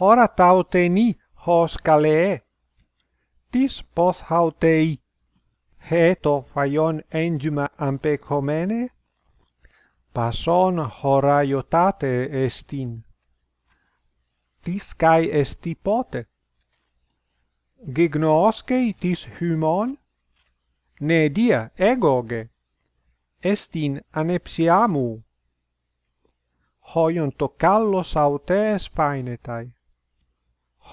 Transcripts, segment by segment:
Hora tauteni hos kalee. Tis pos hautei. He to phaion enduma ampekomene. Pason hora iotate estin. Tis kai esti pote. Gignoskei tis humon? Ne dia egoge. Estin anepsiamu. Hoion to callos autes painetai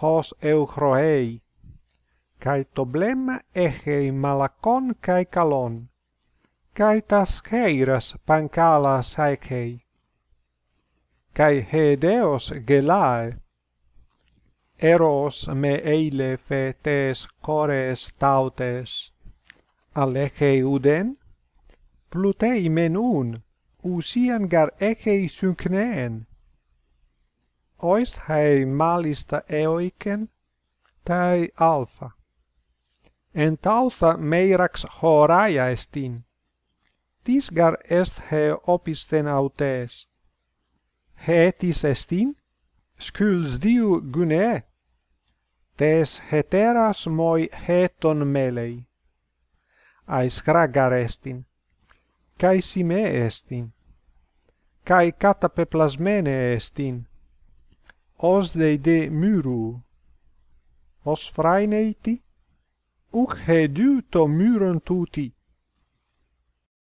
hos euchroei. Kai to blemma echei malakon kai kalon. Kai tas cheiras pankala saekei. Kai he deos gelae. Eros me eile fetes cores tautes. Alechei uden? Plutei menun, usian gar echei syncneen ois hae malista eoiken, tae alfa. En tautha meirax horaia estin. Tisgar est he opisten autes. He tis estin? Skyls diu gune. Tes heteras moi heton melei. Ais cragar estin. Cai si estin. Kai catape plasmene estin os de de muru os fraineiti uc hedu to muron tuti